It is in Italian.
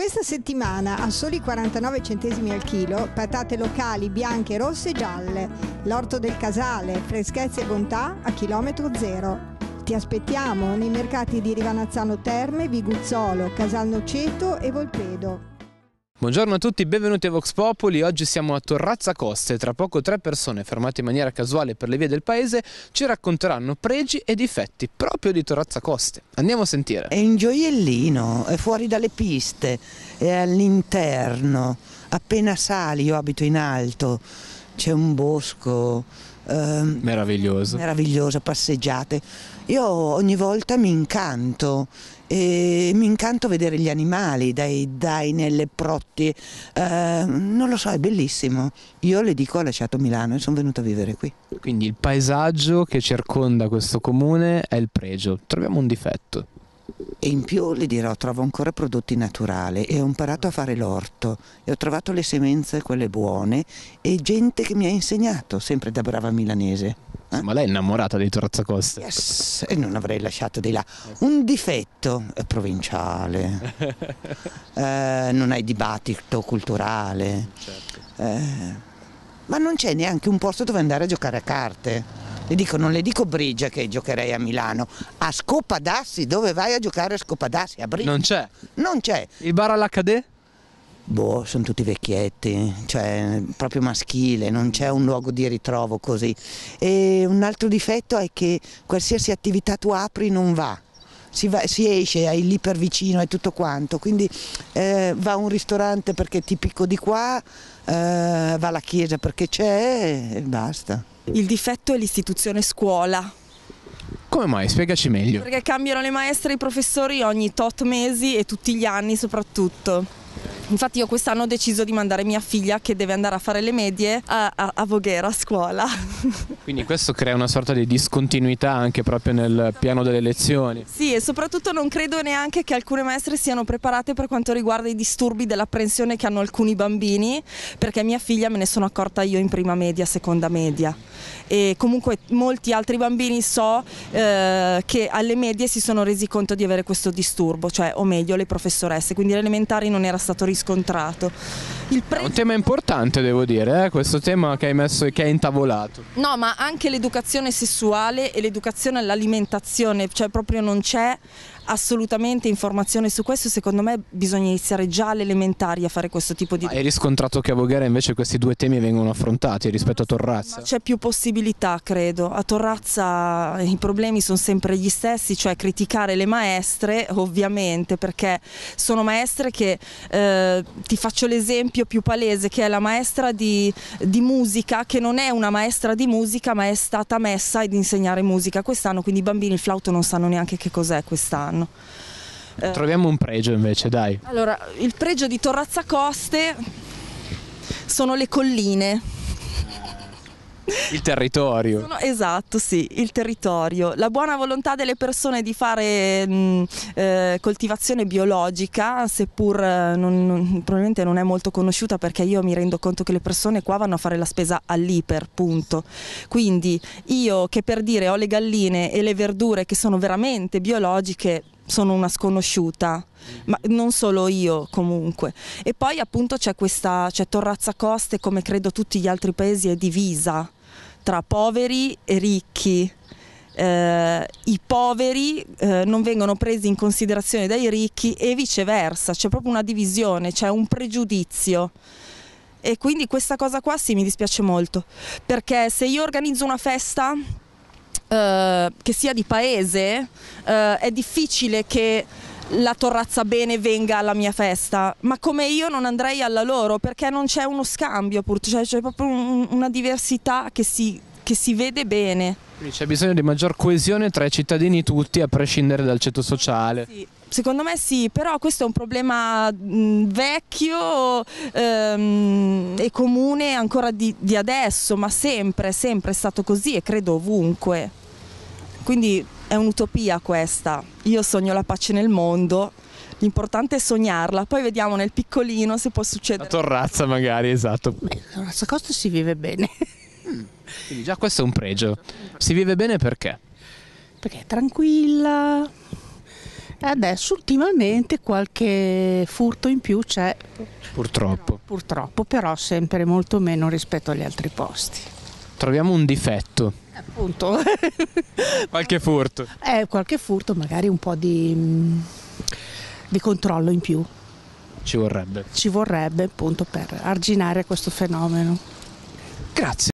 Questa settimana a soli 49 centesimi al chilo, patate locali bianche, rosse e gialle, l'orto del casale, freschezza e bontà a chilometro zero. Ti aspettiamo nei mercati di Rivanazzano Terme, Viguzzolo, Casal Noceto e Volpedo. Buongiorno a tutti, benvenuti a Vox Popoli. Oggi siamo a Torrazza Coste. Tra poco tre persone fermate in maniera casuale per le vie del paese ci racconteranno pregi e difetti proprio di Torrazza Coste. Andiamo a sentire. È un gioiellino, è fuori dalle piste, è all'interno. Appena sali, io abito in alto, c'è un bosco. Ehm, meraviglioso. Meravigliose passeggiate io ogni volta mi incanto, e mi incanto vedere gli animali, dai daini alle protti, eh, non lo so, è bellissimo. Io le dico ho lasciato Milano e sono venuta a vivere qui. Quindi il paesaggio che circonda questo comune è il pregio, troviamo un difetto. E in più le dirò, trovo ancora prodotti naturali e ho imparato a fare l'orto e ho trovato le semenze, quelle buone, e gente che mi ha insegnato, sempre da brava milanese. Eh? Ma lei è innamorata dei torzacoste. Yes, e non avrei lasciato di là. Un difetto eh, provinciale, eh, non hai dibattito culturale, certo. eh, ma non c'è neanche un posto dove andare a giocare a carte. Le dico, non le dico Brigia che giocherei a Milano, a Scopadassi, dove vai a giocare a Scopadassi? A Brigia. Non c'è. Non c'è. Il bar all'HD? boh, sono tutti vecchietti, cioè proprio maschile, non c'è un luogo di ritrovo così. E un altro difetto è che qualsiasi attività tu apri non va, si, va, si, esce, hai vicino e tutto quanto, quindi eh, va a un ristorante perché è tipico di qua, eh, va alla chiesa perché c'è e basta. Il difetto è l'istituzione scuola. Come mai? Spiegaci meglio. Perché cambiano le maestre e i professori ogni tot mesi e tutti gli anni soprattutto. Infatti io quest'anno ho deciso di mandare mia figlia che deve andare a fare le medie a, a, a Voghera a scuola. Quindi questo crea una sorta di discontinuità anche proprio nel piano delle lezioni. Sì e soprattutto non credo neanche che alcune maestre siano preparate per quanto riguarda i disturbi dell'apprensione che hanno alcuni bambini perché mia figlia me ne sono accorta io in prima media, seconda media e comunque molti altri bambini so eh, che alle medie si sono resi conto di avere questo disturbo, cioè o meglio le professoresse, quindi l'elementare non era stato risolto riscontrato. Prezzo... È un tema importante, devo dire, eh? questo tema che hai, messo, che hai intavolato. No, ma anche l'educazione sessuale e l'educazione all'alimentazione, cioè proprio non c'è assolutamente informazione su questo, secondo me bisogna iniziare già alle elementari a fare questo tipo di... Ma hai riscontrato che a Voghera invece questi due temi vengono affrontati rispetto a Torrazza? C'è più possibilità credo, a Torrazza i problemi sono sempre gli stessi, cioè criticare le maestre ovviamente perché sono maestre che, eh, ti faccio l'esempio più palese, che è la maestra di, di musica che non è una maestra di musica ma è stata messa ad insegnare musica quest'anno, quindi i bambini il flauto non sanno neanche che cos'è quest'anno anno. Eh, Troviamo un pregio invece, dai. Allora, il pregio di Torrazza Coste sono le colline il territorio. Sono, esatto, sì, il territorio. La buona volontà delle persone di fare mh, mm, eh, coltivazione biologica, seppur eh, non, non, probabilmente non è molto conosciuta perché io mi rendo conto che le persone qua vanno a fare la spesa all'iper, punto. Quindi io che per dire ho le galline e le verdure che sono veramente biologiche, sono una sconosciuta, ma non solo io comunque. E poi appunto c'è questa, c'è Torrazza Coste come credo tutti gli altri paesi è divisa tra poveri e ricchi. Eh, i poveri eh, non vengono presi in considerazione dai ricchi e viceversa, c'è proprio una divisione, c'è un pregiudizio. E quindi questa cosa qua sì mi dispiace molto, perché se io organizzo una festa eh, che sia di paese, eh, è difficile che la Torrazza Bene venga alla mia festa, ma come io non andrei alla loro perché non c'è uno scambio, cioè c'è proprio un, una diversità che si, che si vede bene. Quindi c'è bisogno di maggior coesione tra i cittadini tutti a prescindere dal ceto sociale. Sì. Secondo me sì, però questo è un problema vecchio ehm, e comune ancora di, di adesso, ma sempre, sempre è stato così e credo ovunque. Quindi è un'utopia questa, io sogno la pace nel mondo, l'importante è sognarla, poi vediamo nel piccolino se può succedere. La torrazza magari, esatto. Beh, la torrazza si vive bene. Mm, quindi già questo è un pregio. Si vive bene perché? Perché è tranquilla. Adesso ultimamente qualche furto in più c'è. Purtroppo. purtroppo, però sempre molto meno rispetto agli altri posti. Troviamo un difetto Appunto. qualche furto. Eh, qualche furto, magari un po' di, mm, di controllo in più. Ci vorrebbe. Ci vorrebbe appunto per arginare questo fenomeno. Grazie.